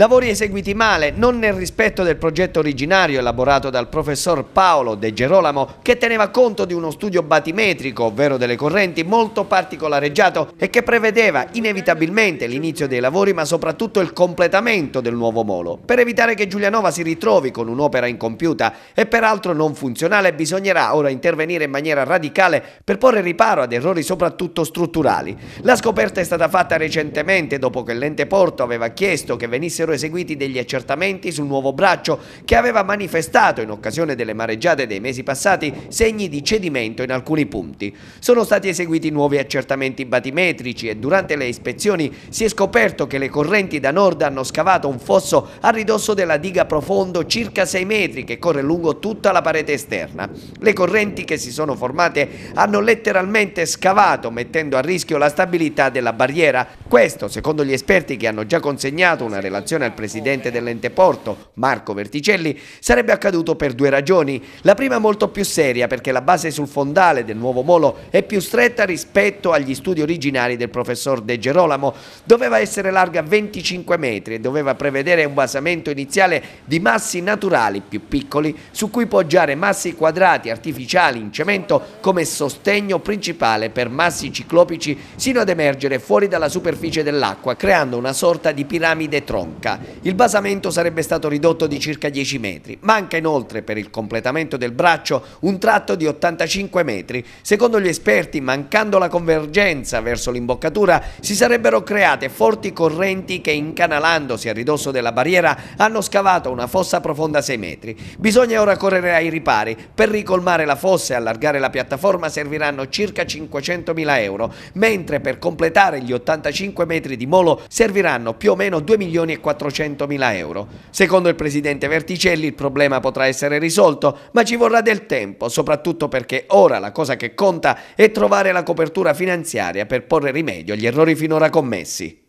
Lavori eseguiti male, non nel rispetto del progetto originario elaborato dal professor Paolo De Gerolamo, che teneva conto di uno studio batimetrico, ovvero delle correnti, molto particolareggiato e che prevedeva inevitabilmente l'inizio dei lavori ma soprattutto il completamento del nuovo molo. Per evitare che Giulianova si ritrovi con un'opera incompiuta e peraltro non funzionale, bisognerà ora intervenire in maniera radicale per porre riparo ad errori soprattutto strutturali. La scoperta è stata fatta recentemente dopo che l'ente porto aveva chiesto che venissero vennero eseguiti degli accertamenti sul nuovo braccio che aveva manifestato in occasione delle mareggiate dei mesi passati segni di cedimento in alcuni punti. Sono stati eseguiti nuovi accertamenti batimetrici e durante le ispezioni si è scoperto che le correnti da nord hanno scavato un fosso a ridosso della diga profondo circa 6 metri che corre lungo tutta la parete esterna. Le correnti che si sono formate hanno letteralmente scavato mettendo a rischio la stabilità della barriera. Questo, secondo gli esperti che hanno già consegnato una relazione comunicazione al presidente dell'ente porto, Marco Verticelli, sarebbe accaduto per due ragioni. La prima molto più seria perché la base sul fondale del nuovo molo è più stretta rispetto agli studi originari del professor De Gerolamo. Doveva essere larga 25 metri e doveva prevedere un basamento iniziale di massi naturali più piccoli su cui poggiare massi quadrati artificiali in cemento come sostegno principale per massi ciclopici sino ad emergere fuori dalla superficie dell'acqua creando una sorta di piramide tronco. Rocca. Il basamento sarebbe stato ridotto di circa 10 metri. Manca inoltre per il completamento del braccio un tratto di 85 metri. Secondo gli esperti, mancando la convergenza verso l'imboccatura, si sarebbero create forti correnti che incanalandosi a ridosso della barriera hanno scavato una fossa profonda 6 metri. Bisogna ora correre ai ripari. Per ricolmare la fossa e allargare la piattaforma serviranno circa 500.000 euro, mentre per completare gli 85 metri di molo serviranno più o meno 2 milioni e 400.000 400.000 euro. Secondo il presidente Verticelli il problema potrà essere risolto, ma ci vorrà del tempo, soprattutto perché ora la cosa che conta è trovare la copertura finanziaria per porre rimedio agli errori finora commessi.